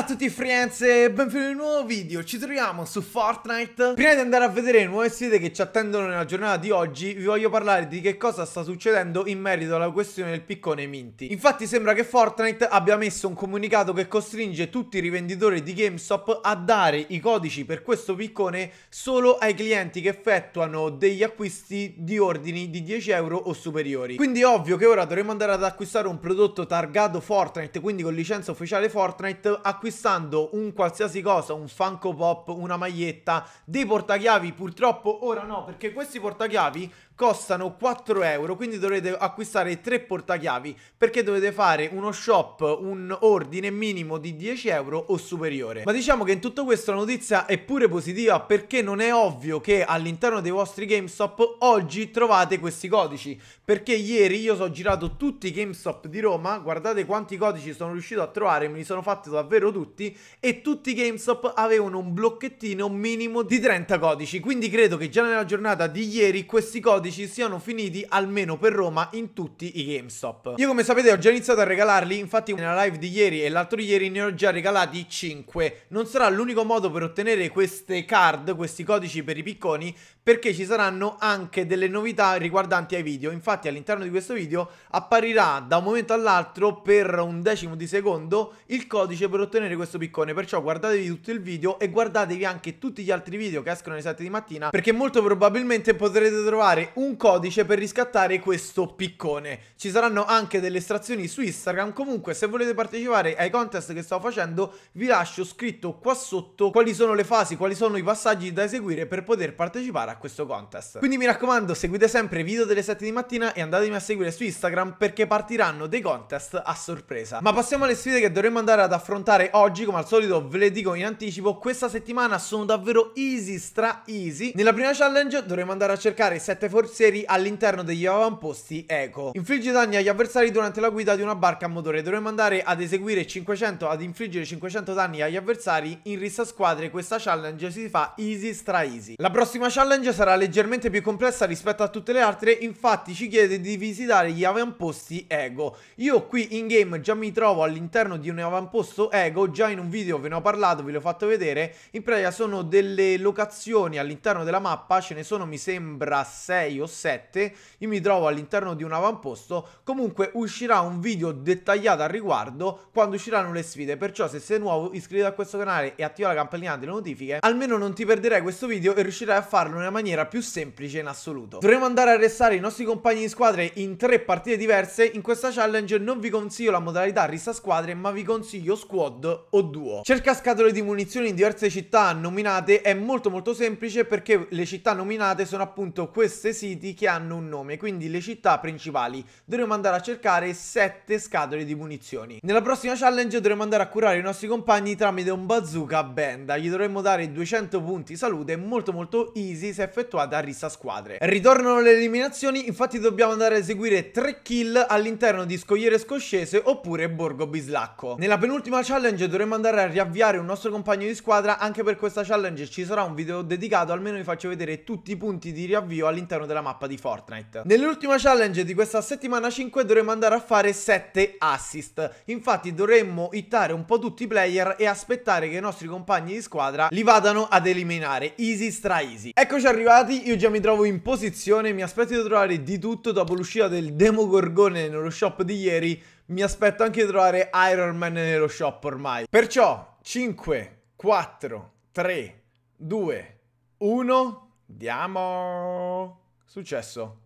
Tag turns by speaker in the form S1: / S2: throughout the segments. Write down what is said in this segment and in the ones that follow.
S1: Ciao a tutti friends e benvenuti in un nuovo video, ci troviamo su Fortnite Prima di andare a vedere le nuove sfide che ci attendono nella giornata di oggi Vi voglio parlare di che cosa sta succedendo in merito alla questione del piccone Minty Infatti sembra che Fortnite abbia messo un comunicato che costringe tutti i rivenditori di GameStop A dare i codici per questo piccone solo ai clienti che effettuano degli acquisti di ordini di 10 euro o superiori Quindi è ovvio che ora dovremo andare ad acquistare un prodotto targato Fortnite Quindi con licenza ufficiale Fortnite acquistare acquistando un qualsiasi cosa, un Funko Pop, una maglietta, dei portachiavi, purtroppo ora no, perché questi portachiavi costano 4 euro, quindi dovrete acquistare 3 portachiavi perché dovete fare uno shop, un ordine minimo di 10 euro o superiore. Ma diciamo che in tutto questo la notizia è pure positiva perché non è ovvio che all'interno dei vostri GameStop oggi trovate questi codici, perché ieri io ho girato tutti i GameStop di Roma, guardate quanti codici sono riuscito a trovare, me li sono fatti davvero tutti e tutti i GameStop avevano un blocchettino minimo di 30 codici, quindi credo che già nella giornata di ieri questi codici codici siano finiti almeno per Roma in tutti i GameStop. Io come sapete ho già iniziato a regalarli, infatti nella live di ieri e l'altro ieri ne ho già regalati 5. Non sarà l'unico modo per ottenere queste card, questi codici per i picconi, perché ci saranno anche delle novità riguardanti ai video. Infatti all'interno di questo video apparirà da un momento all'altro per un decimo di secondo il codice per ottenere questo piccone, perciò guardatevi tutto il video e guardatevi anche tutti gli altri video che escono alle 7 di mattina perché molto probabilmente potrete trovare un codice per riscattare questo piccone. Ci saranno anche delle estrazioni su Instagram, comunque se volete partecipare ai contest che sto facendo vi lascio scritto qua sotto quali sono le fasi, quali sono i passaggi da eseguire per poter partecipare a questo contest. Quindi mi raccomando, seguite sempre i video delle 7 di mattina e andatemi a seguire su Instagram perché partiranno dei contest a sorpresa. Ma passiamo alle sfide che dovremmo andare ad affrontare oggi, come al solito ve le dico in anticipo, questa settimana sono davvero easy, stra easy. Nella prima challenge dovremmo andare a cercare i 7 forzieri all'interno degli avamposti eco. Infligge danni agli avversari durante la guida di una barca a motore. dovremmo andare ad eseguire 500, ad infliggere 500 danni agli avversari in rissa squadre. Questa challenge si fa easy, stra easy. La prossima challenge challenge sarà leggermente più complessa rispetto a tutte le altre, infatti ci chiede di visitare gli avamposti Ego. Io qui in game già mi trovo all'interno di un avamposto Ego, già in un video ve ne ho parlato, ve l'ho fatto vedere. In pratica sono delle locazioni all'interno della mappa, ce ne sono mi sembra 6 o 7. Io mi trovo all'interno di un avamposto, comunque uscirà un video dettagliato al riguardo quando usciranno le sfide, perciò se sei nuovo iscriviti a questo canale e attiva la campanellina delle notifiche, almeno non ti perderai questo video e riuscirai a farlo nella nella maniera più semplice in assoluto. Dovremo andare a restare i nostri compagni di squadre in tre partite diverse. In questa challenge non vi consiglio la modalità rissa squadre, ma vi consiglio squad o duo. Cerca scatole di munizioni in diverse città nominate è molto molto semplice perché le città nominate sono appunto queste siti che hanno un nome, quindi le città principali. Dovremo andare a cercare sette scatole di munizioni. Nella prossima challenge dovremo andare a curare i nostri compagni tramite un bazooka benda. Gli dovremmo dare 200 punti salute, molto molto easy, si effettuata a rissa squadre. Ritornano le eliminazioni, infatti dobbiamo andare a eseguire 3 kill all'interno di Scogliere Scoscese oppure Borgo Bislacco. Nella penultima challenge dovremo andare a riavviare un nostro compagno di squadra, anche per questa challenge ci sarà un video dedicato, almeno vi faccio vedere tutti i punti di riavvio all'interno della mappa di Fortnite. Nell'ultima challenge di questa settimana 5 dovremo andare a fare 7 assist, infatti dovremmo hittare un po' tutti i player e aspettare che i nostri compagni di squadra li vadano ad eliminare, easy stra easy. Eccoci arrivati, io già mi trovo in posizione, mi aspetto di trovare di tutto dopo l'uscita del Demogorgone nello shop di ieri, mi aspetto anche di trovare Iron Man nello shop ormai. Perciò, 5, 4, 3, 2, 1, diamo... Successo.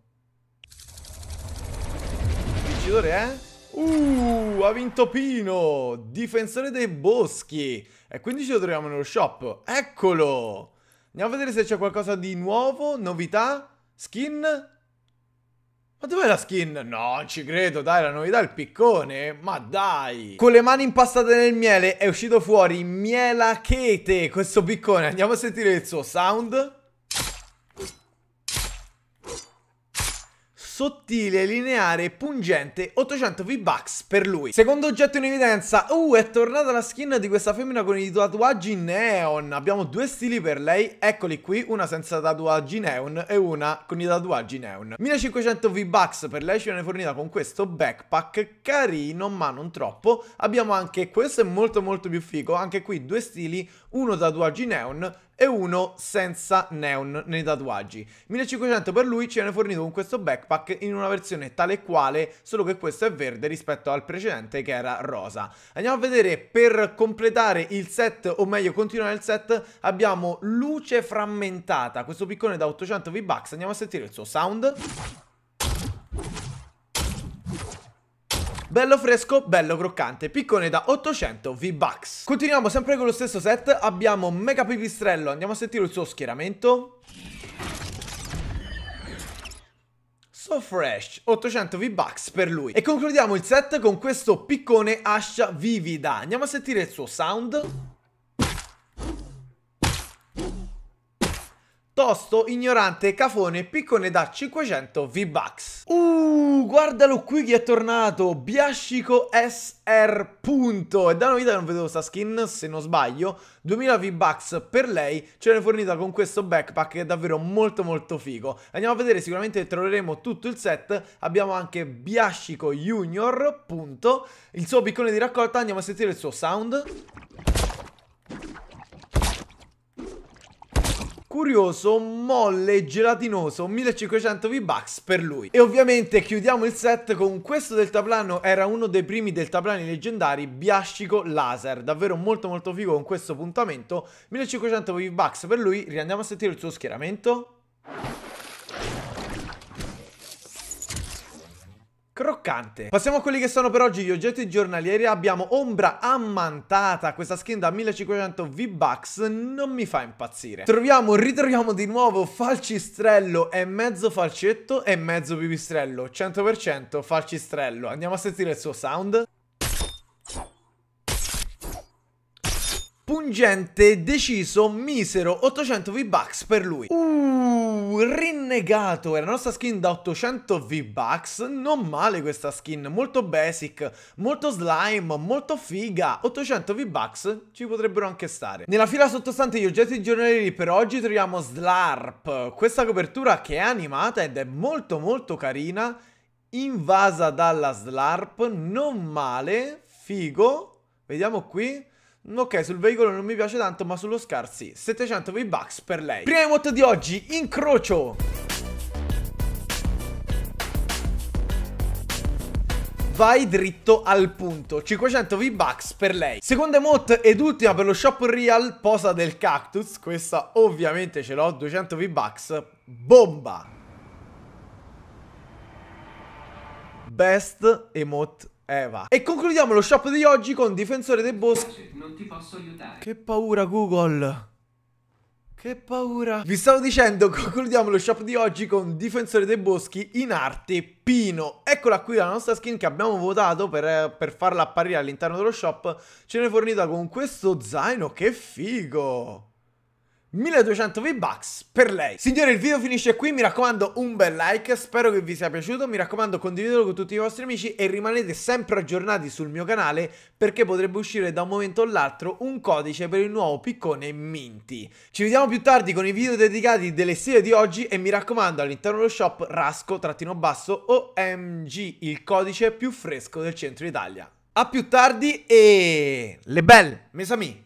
S1: Vincitore, eh? Uh, ha vinto Pino, difensore dei boschi. E quindi ci lo troviamo nello shop. Eccolo! Andiamo a vedere se c'è qualcosa di nuovo, novità, skin. Ma dov'è la skin? No, ci credo, dai, la novità è il piccone, ma dai! Con le mani impastate nel miele è uscito fuori Mielachete, questo piccone. Andiamo a sentire il suo sound. sottile, lineare, pungente, 800 V-Bucks per lui. Secondo oggetto in evidenza, uh, è tornata la skin di questa femmina con i tatuaggi neon. Abbiamo due stili per lei, eccoli qui, una senza tatuaggi neon e una con i tatuaggi neon. 1500 V-Bucks per lei ci viene fornita con questo backpack, carino ma non troppo. Abbiamo anche, questo è molto molto più figo, anche qui due stili, uno tatuaggi neon e uno senza neon nei tatuaggi. 1500 per lui ci viene fornito con questo backpack in una versione tale e quale, solo che questo è verde rispetto al precedente che era rosa. Andiamo a vedere per completare il set, o meglio continuare il set, abbiamo luce frammentata, questo piccone da 800 V-Bucks, andiamo a sentire il suo sound. bello fresco, bello croccante, piccone da 800 V-Bucks. Continuiamo sempre con lo stesso set, abbiamo Mega Pipistrello, andiamo a sentire il suo schieramento. So Fresh, 800 V-Bucks per lui. E concludiamo il set con questo piccone ascia vivida, andiamo a sentire il suo sound. Tosto, ignorante, cafone, piccone da 500 V-Bucks. Uh, guardalo qui chi è tornato, Biascico SR. Punto. E da una vita che non vedevo sta skin, se non sbaglio. 2000 V-Bucks per lei, ce l'hai fornita con questo backpack che è davvero molto molto figo. Andiamo a vedere, sicuramente troveremo tutto il set. Abbiamo anche Biascico Junior, punto. Il suo piccone di raccolta, andiamo a sentire il suo sound. curioso, molle, gelatinoso, 1500 V-Bucks per lui. E ovviamente chiudiamo il set con questo deltaplano, era uno dei primi deltaplani leggendari, biascico laser, davvero molto molto figo con questo puntamento, 1500 V-Bucks per lui, riandiamo a sentire il suo schieramento. croccante. Passiamo a quelli che sono per oggi gli oggetti giornalieri. Abbiamo Ombra Ammantata, questa skin da 1500 V-Bucks non mi fa impazzire. Troviamo, ritroviamo di nuovo Falcistrello, è mezzo falcetto e mezzo pipistrello, 100% Falcistrello. Andiamo a sentire il suo sound. Pungente, deciso, misero, 800 V-Bucks per lui. Uh rinnegato è la nostra skin da 800 V-Bucks, non male questa skin, molto basic, molto slime, molto figa, 800 V-Bucks ci potrebbero anche stare. Nella fila sottostante gli oggetti giornalieri per oggi troviamo Slarp, questa copertura che è animata ed è molto molto carina, invasa dalla Slarp, non male, figo, vediamo qui... Ok, sul veicolo non mi piace tanto, ma sullo Scar sì. 700 V-Bucks per lei. Prima moto di oggi, incrocio! Vai dritto al punto, 500 V-Bucks per lei. Seconda emote ed ultima per lo shop real, posa del cactus. Questa ovviamente ce l'ho, 200 V-Bucks. Bomba! Best emote Eva. E concludiamo lo shop di oggi con Difensore dei Boschi. Non ti posso aiutare. Che paura Google. Che paura. Vi stavo dicendo, concludiamo lo shop di oggi con Difensore dei Boschi in arte Pino. Eccola qui la nostra skin che abbiamo votato per, per farla apparire all'interno dello shop. Ce n'è fornita con questo zaino, che figo. 1200 V-Bucks per lei. Signore, il video finisce qui, mi raccomando un bel like, spero che vi sia piaciuto, mi raccomando condividetelo con tutti i vostri amici e rimanete sempre aggiornati sul mio canale perché potrebbe uscire da un momento all'altro un codice per il nuovo piccone Minty. Ci vediamo più tardi con i video dedicati delle serie di oggi e mi raccomando all'interno dello shop rasco-basso OMG, il codice più fresco del centro Italia. A più tardi e le belle, mes amis